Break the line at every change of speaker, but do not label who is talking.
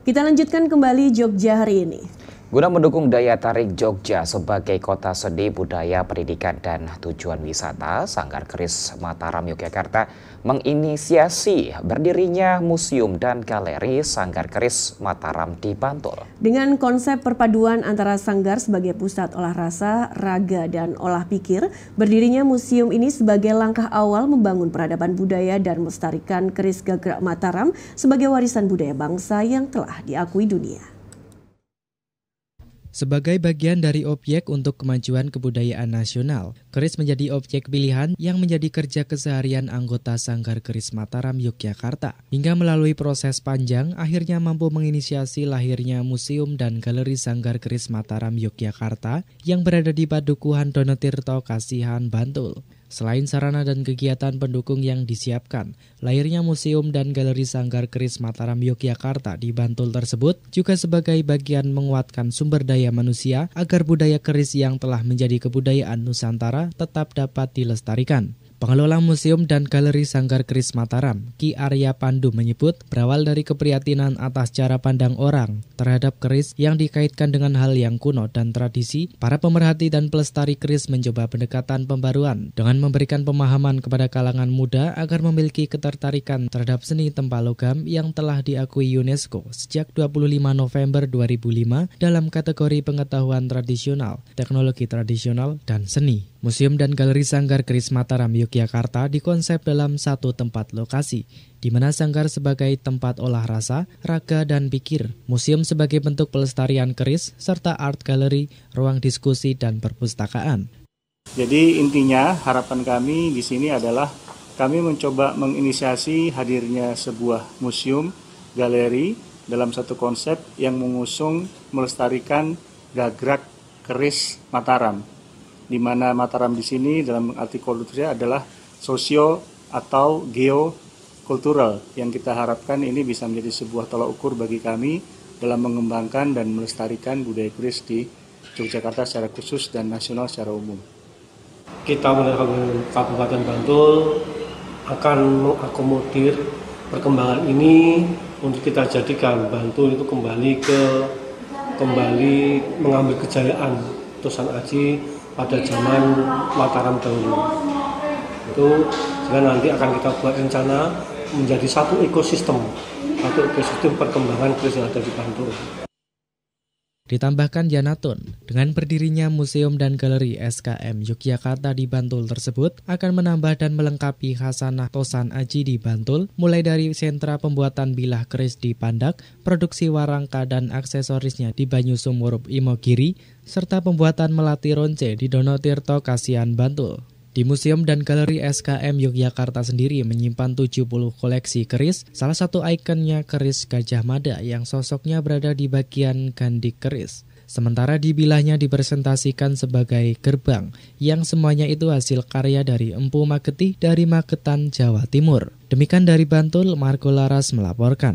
Kita lanjutkan kembali Jogja hari ini.
Guna mendukung daya tarik Jogja sebagai kota seni budaya, pendidikan, dan tujuan wisata, Sanggar Keris Mataram Yogyakarta menginisiasi berdirinya museum dan galeri Sanggar Keris Mataram di Bantul.
Dengan konsep perpaduan antara sanggar sebagai pusat olah rasa, raga, dan olah pikir, berdirinya museum ini sebagai langkah awal membangun peradaban budaya dan melestarikan keris gagrak Mataram sebagai warisan budaya bangsa yang telah diakui dunia.
Sebagai bagian dari objek untuk kemajuan kebudayaan nasional, keris menjadi objek pilihan yang menjadi kerja keseharian anggota Sanggar Keris Mataram Yogyakarta. Hingga melalui proses panjang, akhirnya mampu menginisiasi lahirnya museum dan galeri Sanggar Keris Mataram Yogyakarta yang berada di Padukuhan Donotirto, Kasihan, Bantul. Selain sarana dan kegiatan pendukung yang disiapkan, lahirnya museum dan galeri Sanggar Keris Mataram Yogyakarta di Bantul tersebut juga sebagai bagian menguatkan sumber daya manusia agar budaya keris yang telah menjadi kebudayaan Nusantara tetap dapat dilestarikan. Pengelola Museum dan Galeri Sanggar Kris Mataram, Ki Arya Pandu menyebut berawal dari keprihatinan atas cara pandang orang terhadap keris yang dikaitkan dengan hal yang kuno dan tradisi, para pemerhati dan pelestari keris mencoba pendekatan pembaruan dengan memberikan pemahaman kepada kalangan muda agar memiliki ketertarikan terhadap seni tempa logam yang telah diakui UNESCO sejak 25 November 2005 dalam kategori pengetahuan tradisional, teknologi tradisional, dan seni. Museum dan Galeri Sanggar Keris Mataram Yogyakarta dikonsep dalam satu tempat lokasi, di mana sanggar sebagai tempat olah rasa, raga, dan pikir. Museum sebagai bentuk pelestarian keris, serta art gallery, ruang diskusi, dan perpustakaan.
Jadi intinya harapan kami di sini adalah kami mencoba menginisiasi hadirnya sebuah museum, galeri, dalam satu konsep yang mengusung melestarikan gagrak keris Mataram di mana Mataram di sini dalam arti kulturnya adalah sosio atau geo kultural yang kita harapkan ini bisa menjadi sebuah tolak ukur bagi kami dalam mengembangkan dan melestarikan budaya Kris di Yogyakarta secara khusus dan nasional secara umum.
Kita melalui Kabupaten Bantul akan mengakomodir perkembangan ini untuk kita jadikan Bantul itu kembali ke kembali mengambil kejayaan Tosan Aji pada zaman Mataram dahulu. Itu sehingga nanti akan kita buat rencana menjadi satu ekosistem, satu ekosistem perkembangan krisis yang ada di Bantul.
Ditambahkan Yanatun, dengan berdirinya museum dan galeri SKM Yogyakarta di Bantul tersebut akan menambah dan melengkapi khasanah Tosan Aji di Bantul, mulai dari sentra pembuatan bilah keris di Pandak, produksi warangka dan aksesorisnya di Banyu Sumurup Imogiri, serta pembuatan melati ronce di Donotirto Kasihan Bantul. Di Museum dan Galeri SKM Yogyakarta sendiri menyimpan 70 koleksi keris, salah satu ikonnya keris Gajah Mada yang sosoknya berada di bagian gandik keris. Sementara di bilahnya dipresentasikan sebagai gerbang, yang semuanya itu hasil karya dari Empu Maketi dari Magetan, Jawa Timur. Demikian dari Bantul, Marco Laras melaporkan.